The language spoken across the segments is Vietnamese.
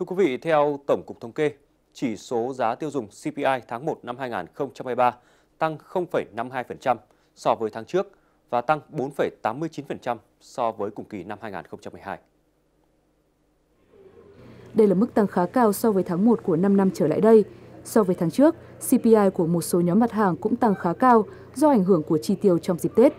Thưa quý vị, theo Tổng cục Thống kê, chỉ số giá tiêu dùng CPI tháng 1 năm 2023 tăng 0,52% so với tháng trước và tăng 4,89% so với cùng kỳ năm 2012. Đây là mức tăng khá cao so với tháng 1 của 5 năm trở lại đây. So với tháng trước, CPI của một số nhóm mặt hàng cũng tăng khá cao do ảnh hưởng của chi tiêu trong dịp Tết.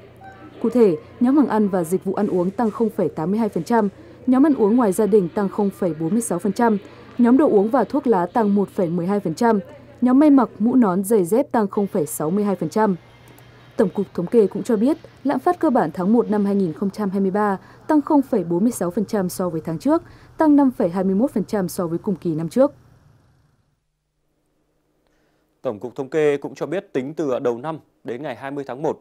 Cụ thể, nhóm hàng ăn và dịch vụ ăn uống tăng 0,82%, nhóm ăn uống ngoài gia đình tăng 0,46%, nhóm đồ uống và thuốc lá tăng 1,12%, nhóm may mặc mũ nón giày dép tăng 0,62%. Tổng cục Thống kê cũng cho biết, lạm phát cơ bản tháng 1 năm 2023 tăng 0,46% so với tháng trước, tăng 5,21% so với cùng kỳ năm trước. Tổng cục Thống kê cũng cho biết tính từ đầu năm đến ngày 20 tháng 1,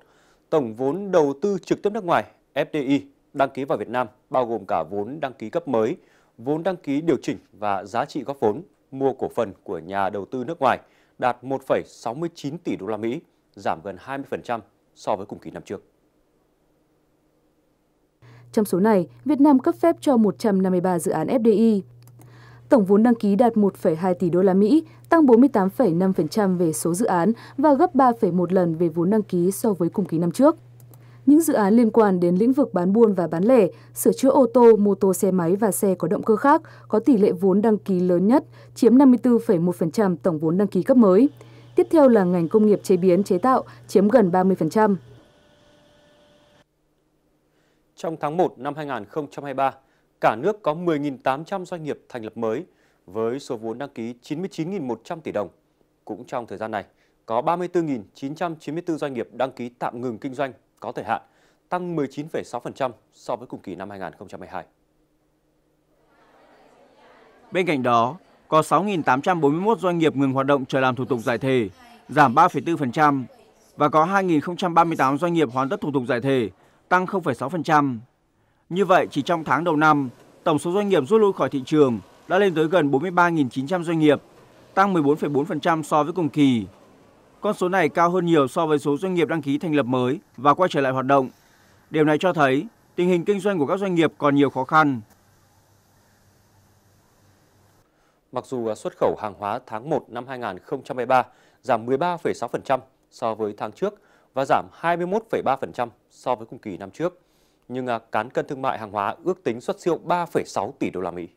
tổng vốn đầu tư trực tiếp nước ngoài FDI đăng ký vào Việt Nam, bao gồm cả vốn đăng ký cấp mới, vốn đăng ký điều chỉnh và giá trị góp vốn mua cổ phần của nhà đầu tư nước ngoài đạt 1,69 tỷ đô la Mỹ, giảm gần 20% so với cùng kỳ năm trước. Trong số này, Việt Nam cấp phép cho 153 dự án FDI. Tổng vốn đăng ký đạt 1,2 tỷ đô la Mỹ, tăng 48,5% về số dự án và gấp 3,1 lần về vốn đăng ký so với cùng kỳ năm trước. Những dự án liên quan đến lĩnh vực bán buôn và bán lẻ, sửa chữa ô tô, mô tô xe máy và xe có động cơ khác có tỷ lệ vốn đăng ký lớn nhất, chiếm 54,1% tổng vốn đăng ký cấp mới. Tiếp theo là ngành công nghiệp chế biến chế tạo, chiếm gần 30%. Trong tháng 1 năm 2023, cả nước có 10.800 doanh nghiệp thành lập mới với số vốn đăng ký 99.100 tỷ đồng. Cũng trong thời gian này, có 34.994 doanh nghiệp đăng ký tạm ngừng kinh doanh có thời hạn, tăng 19,6% so với cùng kỳ năm 2022. Bên cạnh đó, có 6.841 doanh nghiệp ngừng hoạt động chờ làm thủ tục giải thể, giảm 3,4% và có 2.038 doanh nghiệp hoàn tất thủ tục giải thể, tăng 0,6%. Như vậy, chỉ trong tháng đầu năm, tổng số doanh nghiệp rút lui khỏi thị trường đã lên tới gần 43.900 doanh nghiệp, tăng 14,4% so với cùng kỳ. Con số này cao hơn nhiều so với số doanh nghiệp đăng ký thành lập mới và quay trở lại hoạt động. Điều này cho thấy tình hình kinh doanh của các doanh nghiệp còn nhiều khó khăn. Mặc dù xuất khẩu hàng hóa tháng 1 năm 2023 giảm 13,6% so với tháng trước và giảm 21,3% so với cùng kỳ năm trước, nhưng à, cán cân thương mại hàng hóa ước tính xuất siêu 3,6 tỷ đô la Mỹ.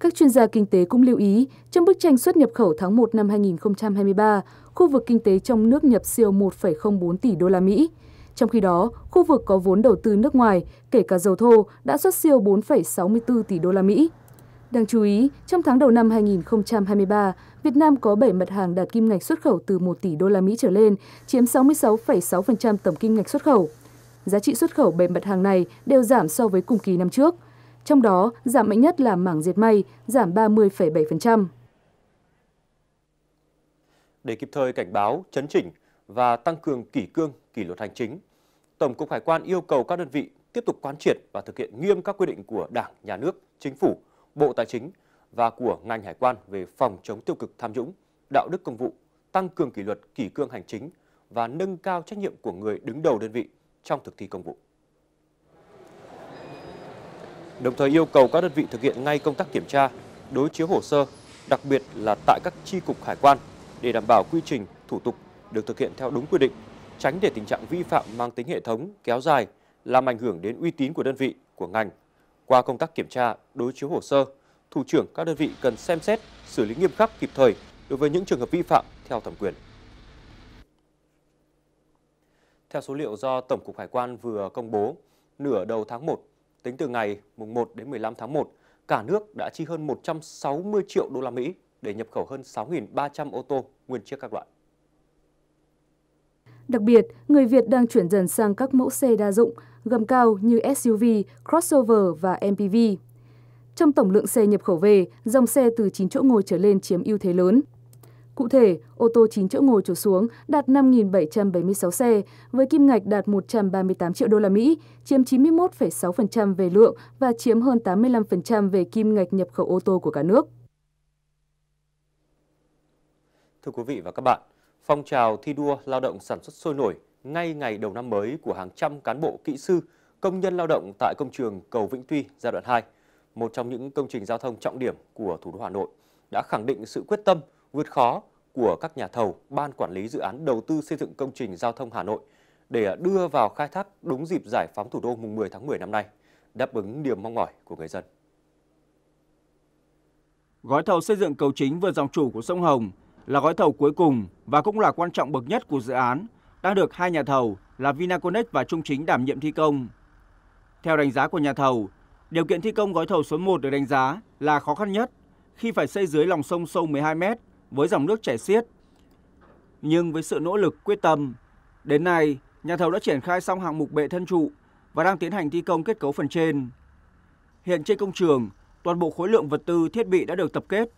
Các chuyên gia kinh tế cũng lưu ý, trong bức tranh xuất nhập khẩu tháng 1 năm 2023, khu vực kinh tế trong nước nhập siêu 1,04 tỷ đô la Mỹ. Trong khi đó, khu vực có vốn đầu tư nước ngoài, kể cả dầu thô, đã xuất siêu 4,64 tỷ đô la Mỹ. Đáng chú ý, trong tháng đầu năm 2023, Việt Nam có 7 mặt hàng đạt kim ngạch xuất khẩu từ 1 tỷ đô la Mỹ trở lên, chiếm 66,6% tổng kim ngạch xuất khẩu. Giá trị xuất khẩu 7 mặt hàng này đều giảm so với cùng kỳ năm trước trong đó giảm mạnh nhất là mảng diệt may, giảm 30,7%. Để kịp thời cảnh báo, chấn chỉnh và tăng cường kỷ cương, kỷ luật hành chính, Tổng cục Hải quan yêu cầu các đơn vị tiếp tục quán triệt và thực hiện nghiêm các quy định của Đảng, Nhà nước, Chính phủ, Bộ Tài chính và của ngành hải quan về phòng chống tiêu cực tham nhũng, đạo đức công vụ, tăng cường kỷ luật kỷ cương hành chính và nâng cao trách nhiệm của người đứng đầu đơn vị trong thực thi công vụ đồng thời yêu cầu các đơn vị thực hiện ngay công tác kiểm tra, đối chiếu hồ sơ, đặc biệt là tại các chi cục hải quan để đảm bảo quy trình, thủ tục được thực hiện theo đúng quy định, tránh để tình trạng vi phạm mang tính hệ thống kéo dài làm ảnh hưởng đến uy tín của đơn vị, của ngành. Qua công tác kiểm tra, đối chiếu hồ sơ, thủ trưởng các đơn vị cần xem xét, xử lý nghiêm khắc kịp thời đối với những trường hợp vi phạm theo thẩm quyền. Theo số liệu do Tổng cục Hải quan vừa công bố, nửa đầu tháng 1 tính từ ngày mùng 1 đến 15 tháng 1, cả nước đã chi hơn 160 triệu đô la Mỹ để nhập khẩu hơn 6.300 ô tô nguyên chiếc các loại. Đặc biệt, người Việt đang chuyển dần sang các mẫu xe đa dụng, gầm cao như SUV, crossover và MPV. Trong tổng lượng xe nhập khẩu về, dòng xe từ 9 chỗ ngồi trở lên chiếm ưu thế lớn. Cụ thể, ô tô 9 chỗ ngồi trở xuống đạt 5.776 xe với kim ngạch đạt 138 triệu đô la Mỹ, chiếm 91,6% về lượng và chiếm hơn 85% về kim ngạch nhập khẩu ô tô của cả nước. Thưa quý vị và các bạn, phong trào thi đua lao động sản xuất sôi nổi ngay ngày đầu năm mới của hàng trăm cán bộ kỹ sư, công nhân lao động tại công trường Cầu Vĩnh Tuy giai đoạn 2, một trong những công trình giao thông trọng điểm của thủ đô Hà Nội, đã khẳng định sự quyết tâm, vượt khó của các nhà thầu, ban quản lý dự án đầu tư xây dựng công trình giao thông Hà Nội để đưa vào khai thác đúng dịp giải phóng thủ đô mùng 10 tháng 10 năm nay, đáp ứng niềm mong mỏi của người dân. Gói thầu xây dựng cầu chính vượt dòng chủ của sông Hồng là gói thầu cuối cùng và cũng là quan trọng bậc nhất của dự án, đang được hai nhà thầu là Vinaconex và Trung Chính đảm nhiệm thi công. Theo đánh giá của nhà thầu, điều kiện thi công gói thầu số 1 được đánh giá là khó khăn nhất khi phải xây dưới lòng sông sâu 12 mét với dòng nước chảy xiết. Nhưng với sự nỗ lực quyết tâm, đến nay nhà thầu đã triển khai xong hạng mục bệ thân trụ và đang tiến hành thi công kết cấu phần trên. Hiện trên công trường, toàn bộ khối lượng vật tư thiết bị đã được tập kết.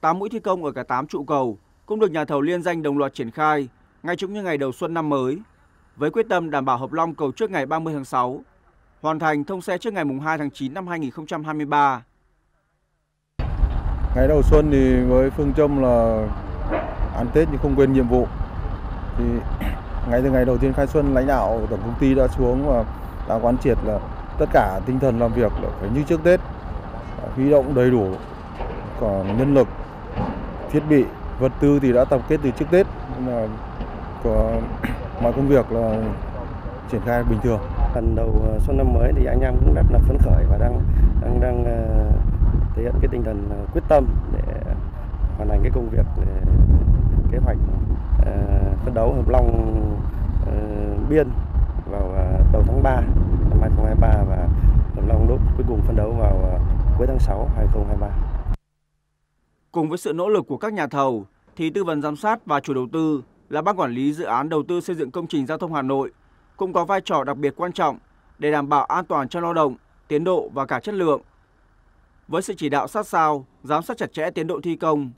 8 mũi thi công ở cả 8 trụ cầu cũng được nhà thầu liên danh đồng loạt triển khai ngay trong những ngày đầu xuân năm mới với quyết tâm đảm bảo Hợp Long cầu trước ngày 30 tháng 6, hoàn thành thông xe trước ngày 2 tháng 9 năm 2023. Ngày đầu xuân thì với phương châm là ăn Tết nhưng không quên nhiệm vụ. Thì ngay từ ngày đầu tiên khai xuân lãnh đạo tổng công ty đã xuống và đã quán triệt là tất cả tinh thần làm việc là phải như trước Tết huy động đầy đủ còn nhân lực thiết bị vật tư thì đã tập kết từ trước Tết nên là có mọi công việc là triển khai bình thường. Lần đầu ờ, xuân năm mới thì anh em cũng rất là phấn khởi và đang đang đang ờ, thể hiện cái tinh thần ờ, quyết tâm để hoàn thành cái công việc ờ, kế hoạch ờ, phấn đấu hợp long biên vào đầu tháng 3 năm 2023 và hợp long đúc cuối cùng phấn đấu vào cuối tháng 6 2023. Cùng với sự nỗ lực của các nhà thầu thì tư vấn giám sát và chủ đầu tư là ban quản lý dự án đầu tư xây dựng công trình giao thông Hà Nội cũng có vai trò đặc biệt quan trọng để đảm bảo an toàn cho lao động, tiến độ và cả chất lượng với sự chỉ đạo sát sao, giám sát chặt chẽ tiến độ thi công.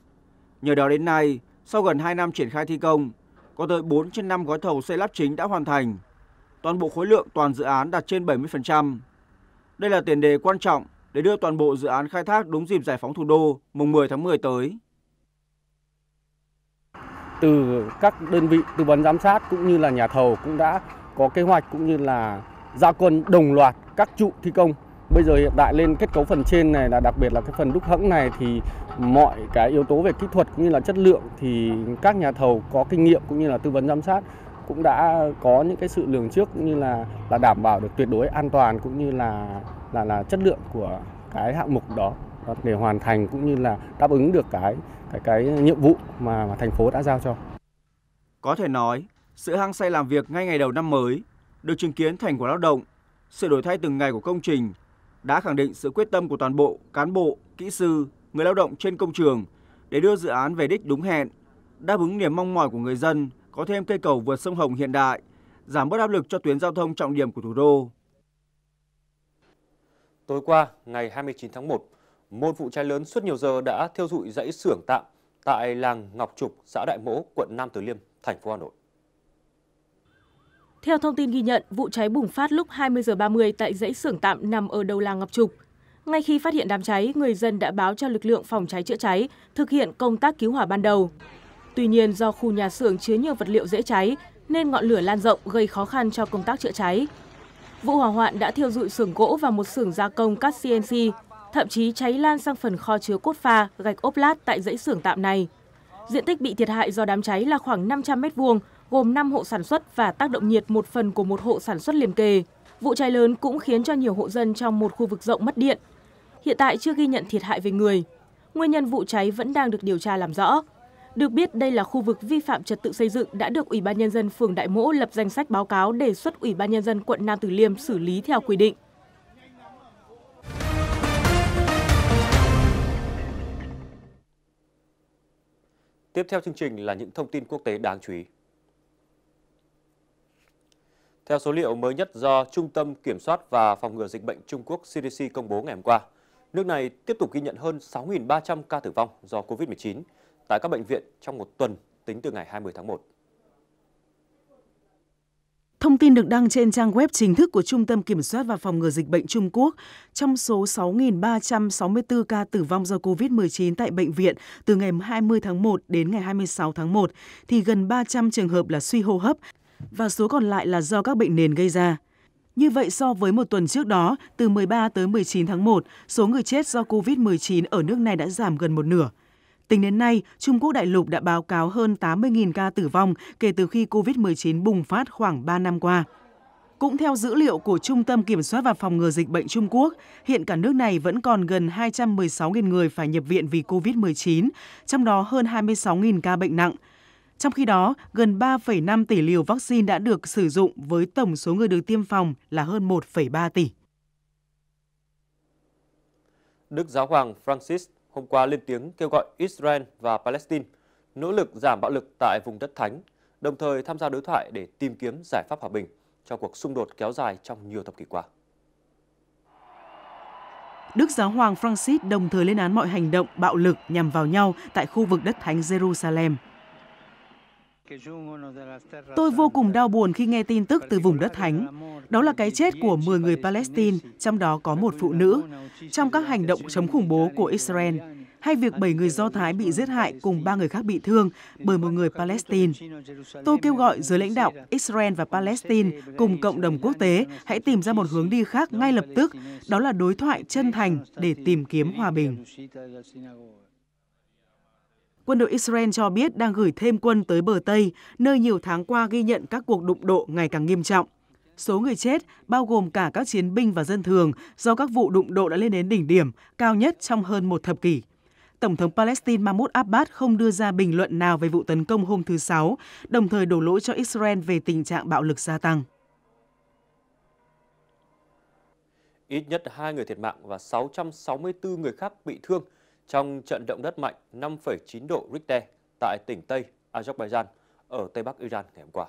Nhờ đó đến nay, sau gần 2 năm triển khai thi công, có tới 4 trên 5 gói thầu xây lắp chính đã hoàn thành. Toàn bộ khối lượng toàn dự án đạt trên 70%. Đây là tiền đề quan trọng để đưa toàn bộ dự án khai thác đúng dịp giải phóng thủ đô mùng 10 tháng 10 tới. Từ các đơn vị tư vấn giám sát cũng như là nhà thầu cũng đã có kế hoạch cũng như là ra quân đồng loạt các trụ thi công Bây giờ hiện đại lên kết cấu phần trên này là đặc biệt là cái phần đúc hẫng này thì mọi cái yếu tố về kỹ thuật cũng như là chất lượng thì các nhà thầu có kinh nghiệm cũng như là tư vấn giám sát cũng đã có những cái sự lường trước cũng như là là đảm bảo được tuyệt đối an toàn cũng như là là là chất lượng của cái hạng mục đó để hoàn thành cũng như là đáp ứng được cái cái cái nhiệm vụ mà, mà thành phố đã giao cho. Có thể nói, sự hăng say làm việc ngay ngày đầu năm mới được chứng kiến thành quả lao động, sự đổi thay từng ngày của công trình đã khẳng định sự quyết tâm của toàn bộ cán bộ, kỹ sư, người lao động trên công trường để đưa dự án về đích đúng hẹn, đáp ứng niềm mong mỏi của người dân có thêm cây cầu vượt sông Hồng hiện đại, giảm bớt áp lực cho tuyến giao thông trọng điểm của thủ đô. Tối qua, ngày 29 tháng 1, một vụ cháy lớn suốt nhiều giờ đã thiêu dụi dãy xưởng tạm tại làng Ngọc Trục, xã Đại Mỗ, quận Nam Từ Liêm, thành phố Hà Nội. Theo thông tin ghi nhận, vụ cháy bùng phát lúc 20 giờ 30 tại dãy xưởng tạm nằm ở đầu làng Ngọc Trục. Ngay khi phát hiện đám cháy, người dân đã báo cho lực lượng phòng cháy chữa cháy thực hiện công tác cứu hỏa ban đầu. Tuy nhiên, do khu nhà xưởng chứa nhiều vật liệu dễ cháy nên ngọn lửa lan rộng gây khó khăn cho công tác chữa cháy. Vụ hỏa hoạn đã thiêu dụi xưởng gỗ và một xưởng gia công cắt CNC, thậm chí cháy lan sang phần kho chứa cốt pha, gạch ốp lát tại dãy xưởng tạm này. Diện tích bị thiệt hại do đám cháy là khoảng 500 m2, gồm 5 hộ sản xuất và tác động nhiệt một phần của một hộ sản xuất liền kề. Vụ cháy lớn cũng khiến cho nhiều hộ dân trong một khu vực rộng mất điện. Hiện tại chưa ghi nhận thiệt hại về người. Nguyên nhân vụ cháy vẫn đang được điều tra làm rõ. Được biết đây là khu vực vi phạm trật tự xây dựng đã được Ủy ban nhân dân phường Đại Mỗ lập danh sách báo cáo đề xuất Ủy ban nhân dân quận Nam Từ Liêm xử lý theo quy định. Tiếp theo chương trình là những thông tin quốc tế đáng chú ý theo số liệu mới nhất do Trung tâm Kiểm soát và Phòng ngừa Dịch bệnh Trung Quốc CDC công bố ngày hôm qua, nước này tiếp tục ghi nhận hơn 6.300 ca tử vong do COVID-19 tại các bệnh viện trong một tuần tính từ ngày 20 tháng 1. Thông tin được đăng trên trang web chính thức của Trung tâm Kiểm soát và Phòng ngừa Dịch bệnh Trung Quốc. Trong số 6.364 ca tử vong do COVID-19 tại bệnh viện từ ngày 20 tháng 1 đến ngày 26 tháng 1, thì gần 300 trường hợp là suy hô hấp, và số còn lại là do các bệnh nền gây ra. Như vậy so với một tuần trước đó, từ 13 tới 19 tháng 1, số người chết do COVID-19 ở nước này đã giảm gần một nửa. Tính đến nay, Trung Quốc đại lục đã báo cáo hơn 80.000 ca tử vong kể từ khi COVID-19 bùng phát khoảng 3 năm qua. Cũng theo dữ liệu của Trung tâm Kiểm soát và Phòng ngừa Dịch bệnh Trung Quốc, hiện cả nước này vẫn còn gần 216.000 người phải nhập viện vì COVID-19, trong đó hơn 26.000 ca bệnh nặng – trong khi đó, gần 3,5 tỷ liều vaccine đã được sử dụng với tổng số người được tiêm phòng là hơn 1,3 tỷ. Đức Giáo hoàng Francis hôm qua lên tiếng kêu gọi Israel và Palestine nỗ lực giảm bạo lực tại vùng đất thánh, đồng thời tham gia đối thoại để tìm kiếm giải pháp hòa bình cho cuộc xung đột kéo dài trong nhiều thập kỷ qua. Đức Giáo hoàng Francis đồng thời lên án mọi hành động bạo lực nhằm vào nhau tại khu vực đất thánh Jerusalem. Tôi vô cùng đau buồn khi nghe tin tức từ vùng đất thánh. Đó là cái chết của 10 người Palestine, trong đó có một phụ nữ, trong các hành động chống khủng bố của Israel, hay việc 7 người Do Thái bị giết hại cùng 3 người khác bị thương bởi một người Palestine. Tôi kêu gọi giới lãnh đạo Israel và Palestine cùng cộng đồng quốc tế hãy tìm ra một hướng đi khác ngay lập tức, đó là đối thoại chân thành để tìm kiếm hòa bình quân đội Israel cho biết đang gửi thêm quân tới bờ Tây, nơi nhiều tháng qua ghi nhận các cuộc đụng độ ngày càng nghiêm trọng. Số người chết, bao gồm cả các chiến binh và dân thường, do các vụ đụng độ đã lên đến đỉnh điểm, cao nhất trong hơn một thập kỷ. Tổng thống Palestine Mahmoud Abbas không đưa ra bình luận nào về vụ tấn công hôm thứ Sáu, đồng thời đổ lỗi cho Israel về tình trạng bạo lực gia tăng. Ít nhất hai người thiệt mạng và 664 người khác bị thương trong trận động đất mạnh 5,9 độ Richter tại tỉnh Tây Azerbaijan ở Tây Bắc Iran ngày hôm qua.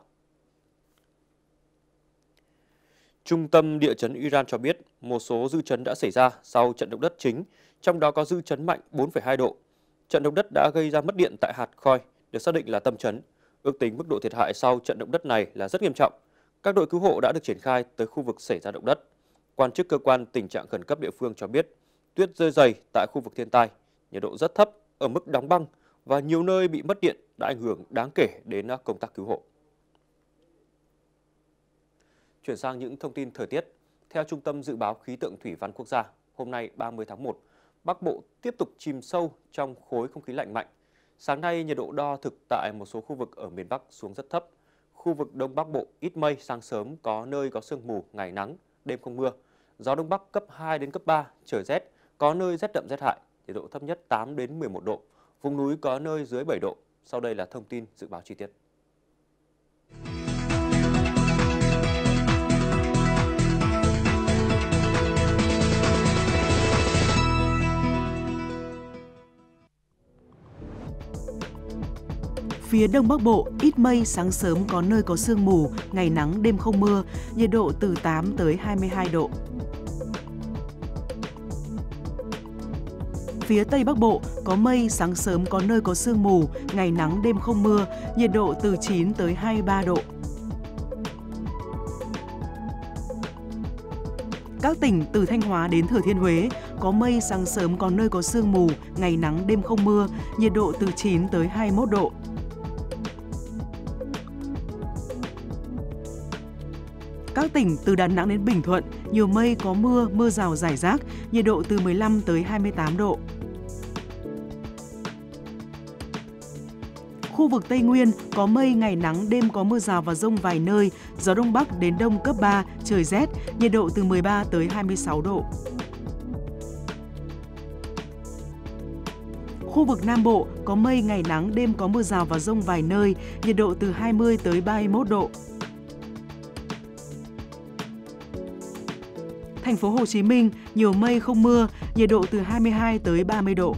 Trung tâm Địa chấn Iran cho biết một số dư chấn đã xảy ra sau trận động đất chính, trong đó có dư chấn mạnh 4,2 độ. Trận động đất đã gây ra mất điện tại hạt Khoi, được xác định là tâm chấn. Ước tính mức độ thiệt hại sau trận động đất này là rất nghiêm trọng. Các đội cứu hộ đã được triển khai tới khu vực xảy ra động đất. Quan chức cơ quan tình trạng khẩn cấp địa phương cho biết, tuyết rơi dày tại khu vực thiên tai nhiệt độ rất thấp ở mức đóng băng và nhiều nơi bị mất điện đã ảnh hưởng đáng kể đến à, công tác cứu hộ. Chuyển sang những thông tin thời tiết. Theo Trung tâm Dự báo Khí tượng Thủy văn Quốc gia, hôm nay 30 tháng 1, Bắc Bộ tiếp tục chìm sâu trong khối không khí lạnh mạnh. Sáng nay, nhiệt độ đo thực tại một số khu vực ở miền Bắc xuống rất thấp. Khu vực Đông Bắc Bộ ít mây, sáng sớm có nơi có sương mù, ngày nắng, đêm không mưa. Gió Đông Bắc cấp 2 đến cấp 3, trời rét, có nơi rét đậm rét hại nhiệt độ thấp nhất 8 đến 11 độ, vùng núi có nơi dưới 7 độ. Sau đây là thông tin dự báo chi tiết. Phía Đông Bắc Bộ, ít mây, sáng sớm có nơi có sương mù, ngày nắng, đêm không mưa, nhiệt độ từ 8 tới 22 độ. Phía Tây Bắc Bộ có mây, sáng sớm có nơi có sương mù, ngày nắng đêm không mưa, nhiệt độ từ 9 tới 23 độ. Các tỉnh từ Thanh Hóa đến Thừa Thiên Huế có mây, sáng sớm có nơi có sương mù, ngày nắng đêm không mưa, nhiệt độ từ 9 tới 21 độ. Các tỉnh từ Đà Nẵng đến Bình Thuận, nhiều mây có mưa, mưa rào rải rác, nhiệt độ từ 15 tới 28 độ. Khu vực Tây Nguyên có mây, ngày nắng, đêm có mưa rào và rông vài nơi, gió Đông Bắc đến Đông cấp 3, trời rét, nhiệt độ từ 13 tới 26 độ. Khu vực Nam Bộ có mây, ngày nắng, đêm có mưa rào và rông vài nơi, nhiệt độ từ 20 tới 31 độ. Thành phố Hồ Chí Minh, nhiều mây không mưa, nhiệt độ từ 22 tới 30 độ.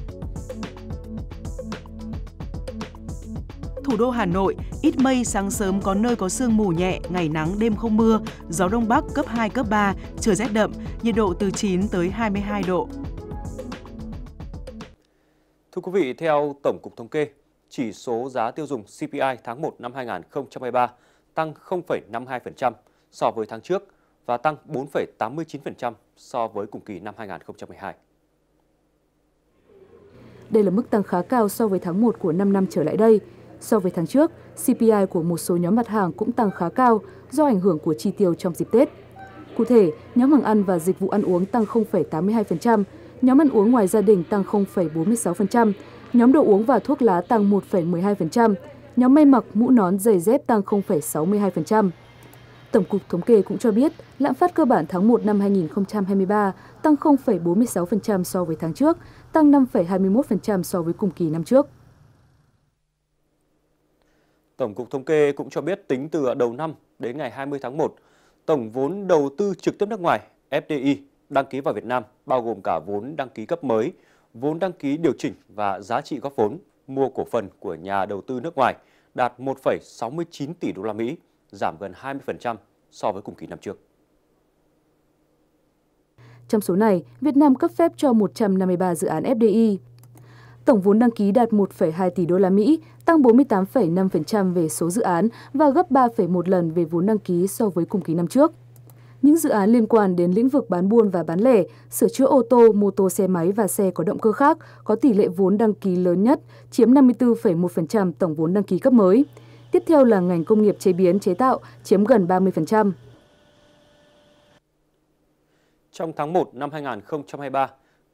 thủ đô Hà Nội, ít mây, sáng sớm có nơi có sương mù nhẹ, ngày nắng, đêm không mưa, gió đông bắc cấp 2, cấp 3, trời rét đậm, nhiệt độ từ 9 tới 22 độ. Thưa quý vị, theo Tổng cục Thống kê, chỉ số giá tiêu dùng CPI tháng 1 năm 2023 tăng 0,52% so với tháng trước và tăng 4,89% so với cùng kỳ năm 2012. Đây là mức tăng khá cao so với tháng 1 của 5 năm trở lại đây. So với tháng trước, CPI của một số nhóm mặt hàng cũng tăng khá cao do ảnh hưởng của chi tiêu trong dịp Tết. Cụ thể, nhóm hàng ăn và dịch vụ ăn uống tăng 0,82%, nhóm ăn uống ngoài gia đình tăng 0,46%, nhóm đồ uống và thuốc lá tăng 1,12%, nhóm may mặc, mũ nón, giày dép tăng 0,62%. Tổng cục Thống kê cũng cho biết, lạm phát cơ bản tháng 1 năm 2023 tăng 0,46% so với tháng trước, tăng 5,21% so với cùng kỳ năm trước. Tổng cục Thống kê cũng cho biết tính từ đầu năm đến ngày 20 tháng 1, tổng vốn đầu tư trực tiếp nước ngoài FDI đăng ký vào Việt Nam bao gồm cả vốn đăng ký cấp mới, vốn đăng ký điều chỉnh và giá trị góp vốn mua cổ phần của nhà đầu tư nước ngoài đạt 1,69 tỷ đô la Mỹ, giảm gần 20% so với cùng kỳ năm trước. Trong số này, Việt Nam cấp phép cho 153 dự án FDI, Tổng vốn đăng ký đạt 1,2 tỷ đô la Mỹ, tăng 48,5% về số dự án và gấp 3,1 lần về vốn đăng ký so với cùng kỳ năm trước. Những dự án liên quan đến lĩnh vực bán buôn và bán lẻ, sửa chữa ô tô, mô tô xe máy và xe có động cơ khác có tỷ lệ vốn đăng ký lớn nhất, chiếm 54,1% tổng vốn đăng ký cấp mới. Tiếp theo là ngành công nghiệp chế biến chế tạo, chiếm gần 30%. Trong tháng 1 năm 2023,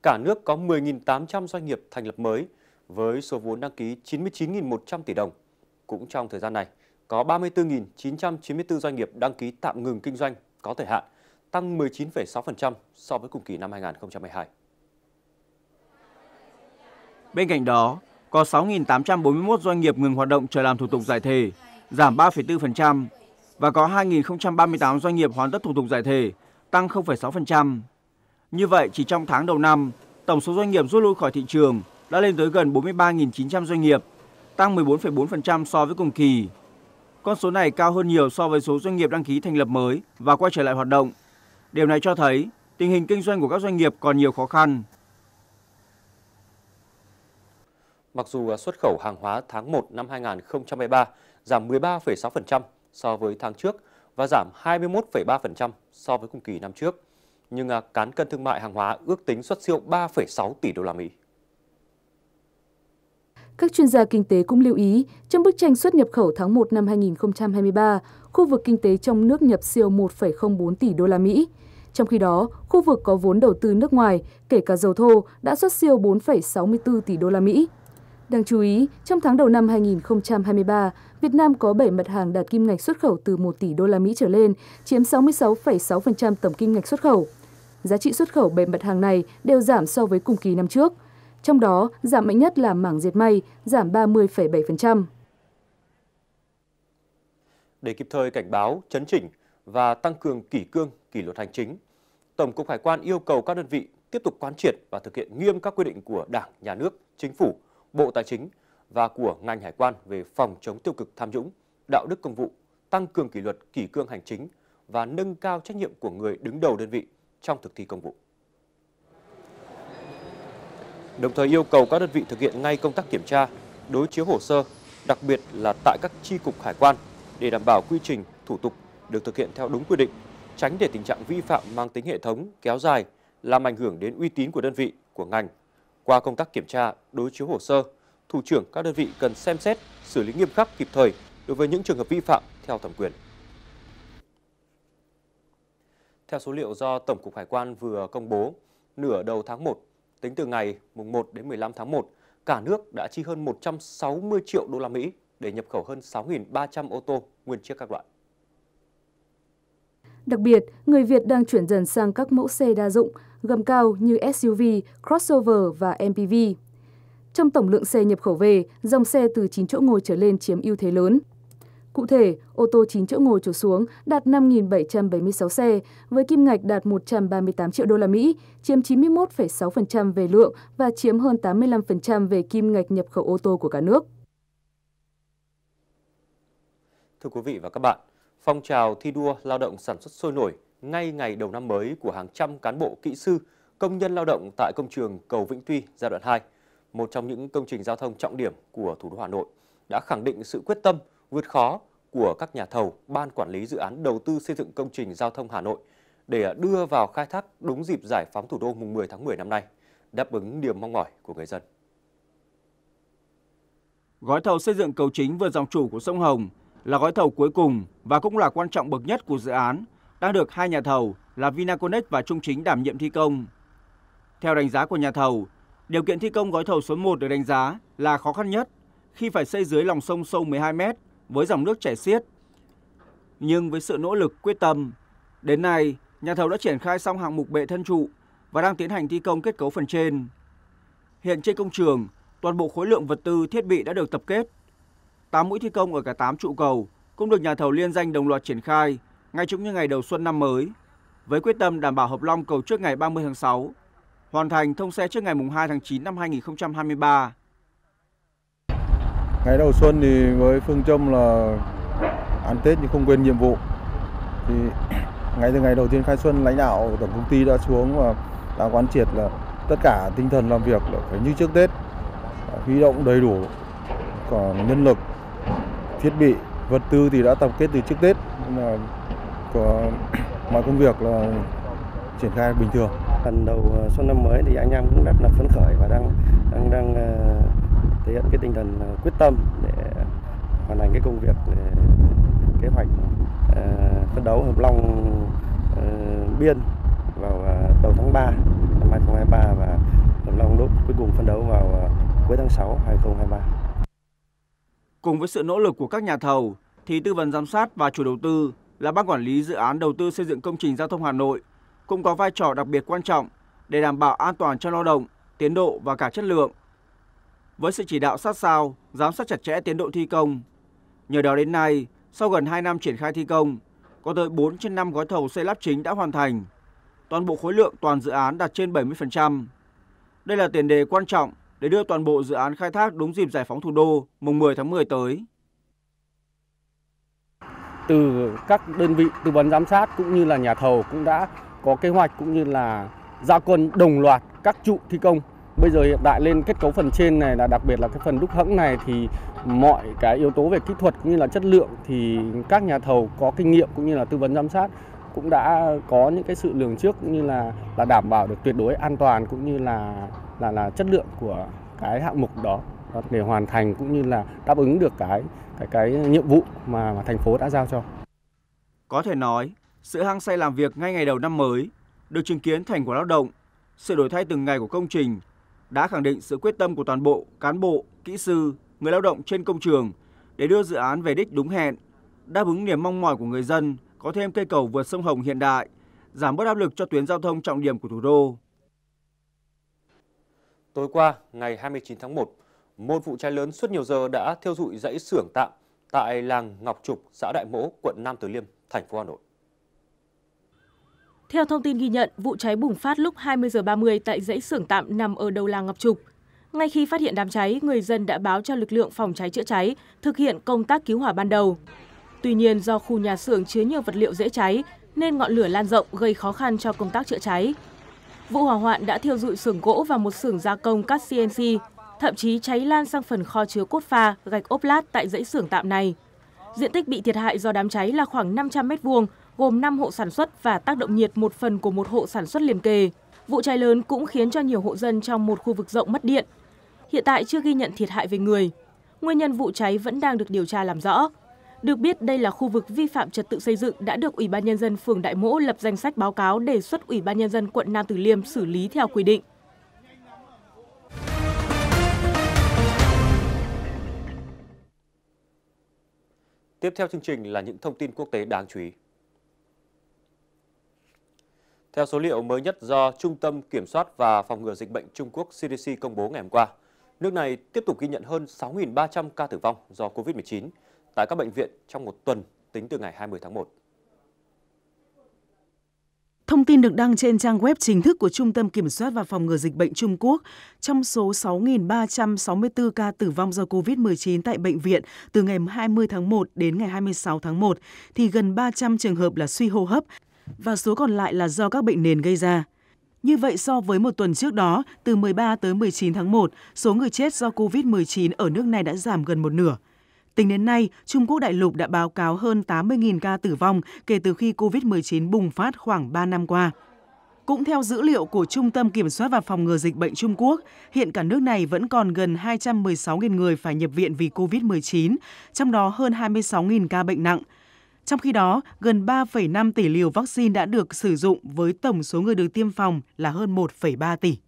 cả nước có 10.800 doanh nghiệp thành lập mới với số vốn đăng ký 99.100 tỷ đồng. Cũng trong thời gian này, có 34.994 doanh nghiệp đăng ký tạm ngừng kinh doanh có thời hạn, tăng 19,6% so với cùng kỳ năm 2022. Bên cạnh đó, có 6.841 doanh nghiệp ngừng hoạt động chờ làm thủ tục giải thể, giảm 3,4% và có 2.038 doanh nghiệp hoàn tất thủ tục giải thể, tăng 0,6%. Như vậy, chỉ trong tháng đầu năm, tổng số doanh nghiệp rút lui khỏi thị trường đã lên tới gần 43.900 doanh nghiệp, tăng 14,4% so với cùng kỳ. Con số này cao hơn nhiều so với số doanh nghiệp đăng ký thành lập mới và quay trở lại hoạt động. Điều này cho thấy tình hình kinh doanh của các doanh nghiệp còn nhiều khó khăn. Mặc dù xuất khẩu hàng hóa tháng 1 năm 2023 giảm 13,6% so với tháng trước và giảm 21,3% so với cùng kỳ năm trước, nhưng à, cán cân thương mại hàng hóa ước tính xuất siêu 3,6 tỷ đô la Mỹ. Các chuyên gia kinh tế cũng lưu ý, trong bức tranh xuất nhập khẩu tháng 1 năm 2023, khu vực kinh tế trong nước nhập siêu 1,04 tỷ đô la Mỹ. Trong khi đó, khu vực có vốn đầu tư nước ngoài, kể cả dầu thô, đã xuất siêu 4,64 tỷ đô la Mỹ. Đáng chú ý, trong tháng đầu năm 2023, Việt Nam có 7 mặt hàng đạt kim ngạch xuất khẩu từ 1 tỷ đô la Mỹ trở lên, chiếm 66,6% tổng kim ngạch xuất khẩu giá trị xuất khẩu bề mặt hàng này đều giảm so với cùng kỳ năm trước. Trong đó, giảm mạnh nhất là mảng diệt may, giảm 30,7%. Để kịp thời cảnh báo, chấn chỉnh và tăng cường kỷ cương, kỷ luật hành chính, Tổng cục Hải quan yêu cầu các đơn vị tiếp tục quán triệt và thực hiện nghiêm các quy định của Đảng, Nhà nước, Chính phủ, Bộ Tài chính và của ngành hải quan về phòng chống tiêu cực tham nhũng, đạo đức công vụ, tăng cường kỷ luật kỷ cương hành chính và nâng cao trách nhiệm của người đứng đầu đơn vị trong thực thi công vụ. Đồng thời yêu cầu các đơn vị thực hiện ngay công tác kiểm tra, đối chiếu hồ sơ, đặc biệt là tại các chi cục hải quan để đảm bảo quy trình, thủ tục được thực hiện theo đúng quy định, tránh để tình trạng vi phạm mang tính hệ thống kéo dài làm ảnh hưởng đến uy tín của đơn vị, của ngành. Qua công tác kiểm tra, đối chiếu hồ sơ, thủ trưởng các đơn vị cần xem xét, xử lý nghiêm khắc kịp thời đối với những trường hợp vi phạm theo thẩm quyền. Theo số liệu do Tổng cục Hải quan vừa công bố, nửa đầu tháng 1, tính từ ngày mùng 1 đến 15 tháng 1, cả nước đã chi hơn 160 triệu đô la Mỹ để nhập khẩu hơn 6.300 ô tô nguyên chiếc các loại. Đặc biệt, người Việt đang chuyển dần sang các mẫu xe đa dụng, gầm cao như SUV, crossover và MPV. Trong tổng lượng xe nhập khẩu về, dòng xe từ 9 chỗ ngồi trở lên chiếm ưu thế lớn. Cụ thể, ô tô 9 chỗ ngồi trở xuống đạt 5.776 xe với kim ngạch đạt 138 triệu đô la Mỹ, chiếm 91,6% về lượng và chiếm hơn 85% về kim ngạch nhập khẩu ô tô của cả nước. Thưa quý vị và các bạn, phong trào thi đua lao động sản xuất sôi nổi ngay ngày đầu năm mới của hàng trăm cán bộ kỹ sư, công nhân lao động tại công trường cầu Vĩnh Tuy giai đoạn 2, một trong những công trình giao thông trọng điểm của thủ đô Hà Nội, đã khẳng định sự quyết tâm, vượt khó của các nhà thầu, ban quản lý dự án đầu tư xây dựng công trình giao thông Hà Nội để đưa vào khai thác đúng dịp giải phóng thủ đô mùng 10 tháng 10 năm nay, đáp ứng niềm mong mỏi của người dân. Gói thầu xây dựng cầu chính vượt dòng chủ của sông Hồng là gói thầu cuối cùng và cũng là quan trọng bậc nhất của dự án, đang được hai nhà thầu là Vinaconex và Trung Chính đảm nhiệm thi công. Theo đánh giá của nhà thầu, điều kiện thi công gói thầu số 1 được đánh giá là khó khăn nhất khi phải xây dưới lòng sông sâu 12 mét với dòng nước chảy xiết. Nhưng với sự nỗ lực quyết tâm, đến nay nhà thầu đã triển khai xong hạng mục bệ thân trụ và đang tiến hành thi công kết cấu phần trên. Hiện trên công trường, toàn bộ khối lượng vật tư thiết bị đã được tập kết. 8 mũi thi công ở cả 8 trụ cầu cũng được nhà thầu liên danh đồng loạt triển khai ngay trong những ngày đầu xuân năm mới với quyết tâm đảm bảo hợp long cầu trước ngày 30 tháng 6, hoàn thành thông xe trước ngày 2 tháng 9 năm 2023. Ngày đầu xuân thì với phương châm là ăn Tết nhưng không quên nhiệm vụ. Thì ngay từ ngày đầu tiên khai xuân lãnh đạo tổng công ty đã xuống và đã quán triệt là tất cả tinh thần làm việc là phải như trước Tết huy động đầy đủ còn nhân lực thiết bị vật tư thì đã tập kết từ trước Tết nên là có mọi công việc là triển khai bình thường. Lần đầu ờ, xuân năm mới thì anh em cũng rất là phấn khởi và đang đang đang hiện cái tinh thần ờ, quyết tâm để hoàn thành cái công việc ờ, kế hoạch ờ, phấn đấu hợp long biên vào đầu tháng 3 năm 2023 và hợp long đúc cuối cùng phấn đấu vào cuối tháng 6 2023. Cùng với sự nỗ lực của các nhà thầu thì tư vấn giám sát và chủ đầu tư là ban quản lý dự án đầu tư xây dựng công trình giao thông Hà Nội cũng có vai trò đặc biệt quan trọng để đảm bảo an toàn cho lao động, tiến độ và cả chất lượng với sự chỉ đạo sát sao, giám sát chặt chẽ tiến độ thi công. Nhờ đó đến nay, sau gần 2 năm triển khai thi công, có tới 4 trên 5 gói thầu xây lắp chính đã hoàn thành. Toàn bộ khối lượng toàn dự án đạt trên 70%. Đây là tiền đề quan trọng để đưa toàn bộ dự án khai thác đúng dịp giải phóng thủ đô mùng 10 tháng 10 tới. Từ các đơn vị tư vấn giám sát cũng như là nhà thầu cũng đã có kế hoạch cũng như là ra quân đồng loạt các trụ thi công bây giờ hiện đại lên kết cấu phần trên này là đặc biệt là cái phần đúc hẫng này thì mọi cái yếu tố về kỹ thuật cũng như là chất lượng thì các nhà thầu có kinh nghiệm cũng như là tư vấn giám sát cũng đã có những cái sự lường trước cũng như là là đảm bảo được tuyệt đối an toàn cũng như là là là chất lượng của cái hạng mục đó để hoàn thành cũng như là đáp ứng được cái cái cái nhiệm vụ mà, mà thành phố đã giao cho. Có thể nói, sự hăng say làm việc ngay ngày đầu năm mới được chứng kiến thành quả lao động, sự đổi thay từng ngày của công trình đã khẳng định sự quyết tâm của toàn bộ cán bộ, kỹ sư, người lao động trên công trường để đưa dự án về đích đúng hẹn, đáp ứng niềm mong mỏi của người dân có thêm cây cầu vượt sông Hồng hiện đại, giảm bớt áp lực cho tuyến giao thông trọng điểm của thủ đô. Tối qua, ngày 29 tháng 1, một vụ cháy lớn suốt nhiều giờ đã thiêu dụi dãy xưởng tạm tại làng Ngọc Trục, xã Đại Mỗ, quận Nam Từ Liêm, thành phố Hà Nội. Theo thông tin ghi nhận, vụ cháy bùng phát lúc 20 giờ 30 tại dãy xưởng tạm nằm ở đầu làng Ngọc Trục. Ngay khi phát hiện đám cháy, người dân đã báo cho lực lượng phòng cháy chữa cháy thực hiện công tác cứu hỏa ban đầu. Tuy nhiên do khu nhà xưởng chứa nhiều vật liệu dễ cháy nên ngọn lửa lan rộng gây khó khăn cho công tác chữa cháy. Vụ hỏa hoạn đã thiêu dụi xưởng gỗ và một xưởng gia công cắt CNC, thậm chí cháy lan sang phần kho chứa cốt pha, gạch ốp lát tại dãy xưởng tạm này. Diện tích bị thiệt hại do đám cháy là khoảng 500 m vuông gồm 5 hộ sản xuất và tác động nhiệt một phần của một hộ sản xuất liền kề. Vụ cháy lớn cũng khiến cho nhiều hộ dân trong một khu vực rộng mất điện. Hiện tại chưa ghi nhận thiệt hại về người. Nguyên nhân vụ cháy vẫn đang được điều tra làm rõ. Được biết đây là khu vực vi phạm trật tự xây dựng đã được Ủy ban nhân dân phường Đại Mỗ lập danh sách báo cáo đề xuất Ủy ban nhân dân quận Nam Từ Liêm xử lý theo quy định. Tiếp theo chương trình là những thông tin quốc tế đáng chú ý theo số liệu mới nhất do Trung tâm Kiểm soát và Phòng ngừa Dịch bệnh Trung Quốc CDC công bố ngày hôm qua, nước này tiếp tục ghi nhận hơn 6.300 ca tử vong do COVID-19 tại các bệnh viện trong một tuần tính từ ngày 20 tháng 1. Thông tin được đăng trên trang web chính thức của Trung tâm Kiểm soát và Phòng ngừa Dịch bệnh Trung Quốc. Trong số 6.364 ca tử vong do COVID-19 tại bệnh viện từ ngày 20 tháng 1 đến ngày 26 tháng 1, thì gần 300 trường hợp là suy hô hấp, và số còn lại là do các bệnh nền gây ra. Như vậy so với một tuần trước đó, từ 13 tới 19 tháng 1, số người chết do COVID-19 ở nước này đã giảm gần một nửa. Tính đến nay, Trung Quốc đại lục đã báo cáo hơn 80.000 ca tử vong kể từ khi COVID-19 bùng phát khoảng 3 năm qua. Cũng theo dữ liệu của Trung tâm Kiểm soát và Phòng ngừa Dịch bệnh Trung Quốc, hiện cả nước này vẫn còn gần 216.000 người phải nhập viện vì COVID-19, trong đó hơn 26.000 ca bệnh nặng – trong khi đó, gần 3,5 tỷ liều vaccine đã được sử dụng với tổng số người được tiêm phòng là hơn 1,3 tỷ.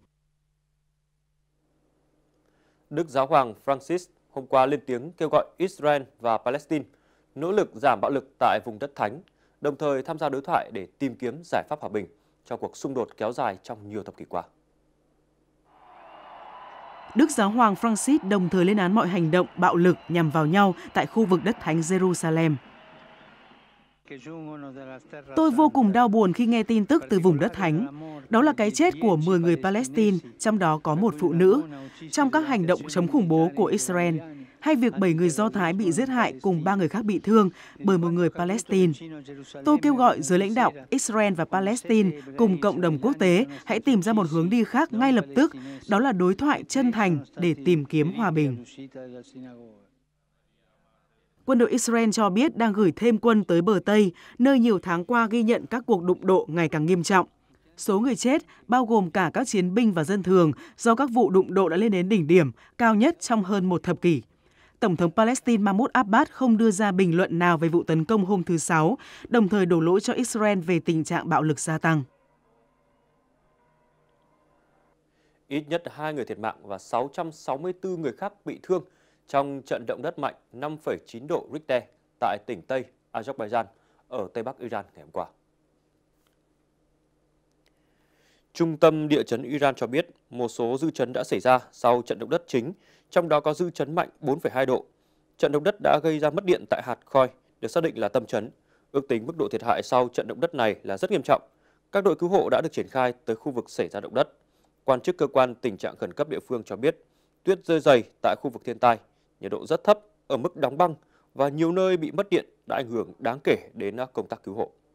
Đức Giáo hoàng Francis hôm qua lên tiếng kêu gọi Israel và Palestine nỗ lực giảm bạo lực tại vùng đất thánh, đồng thời tham gia đối thoại để tìm kiếm giải pháp hòa bình cho cuộc xung đột kéo dài trong nhiều thập kỷ qua. Đức Giáo hoàng Francis đồng thời lên án mọi hành động bạo lực nhằm vào nhau tại khu vực đất thánh Jerusalem – Tôi vô cùng đau buồn khi nghe tin tức từ vùng đất thánh. Đó là cái chết của 10 người Palestine, trong đó có một phụ nữ, trong các hành động chống khủng bố của Israel, hay việc 7 người Do Thái bị giết hại cùng 3 người khác bị thương bởi một người Palestine. Tôi kêu gọi giới lãnh đạo Israel và Palestine cùng cộng đồng quốc tế hãy tìm ra một hướng đi khác ngay lập tức, đó là đối thoại chân thành để tìm kiếm hòa bình quân đội Israel cho biết đang gửi thêm quân tới bờ Tây, nơi nhiều tháng qua ghi nhận các cuộc đụng độ ngày càng nghiêm trọng. Số người chết, bao gồm cả các chiến binh và dân thường, do các vụ đụng độ đã lên đến đỉnh điểm, cao nhất trong hơn một thập kỷ. Tổng thống Palestine Mahmoud Abbas không đưa ra bình luận nào về vụ tấn công hôm thứ Sáu, đồng thời đổ lỗi cho Israel về tình trạng bạo lực gia tăng. Ít nhất hai người thiệt mạng và 664 người khác bị thương – trong trận động đất mạnh 5,9 độ Richter tại tỉnh Tây Azerbaijan ở Tây Bắc Iran ngày hôm qua. Trung tâm Địa chấn Iran cho biết một số dư chấn đã xảy ra sau trận động đất chính, trong đó có dư chấn mạnh 4,2 độ. Trận động đất đã gây ra mất điện tại hạt Khoi, được xác định là tâm chấn. Ước tính mức độ thiệt hại sau trận động đất này là rất nghiêm trọng. Các đội cứu hộ đã được triển khai tới khu vực xảy ra động đất. Quan chức cơ quan tình trạng khẩn cấp địa phương cho biết, tuyết rơi dày tại khu vực thiên tai nhiệt độ rất thấp ở mức đóng băng và nhiều nơi bị mất điện đã ảnh hưởng đáng kể đến công tác cứu hộ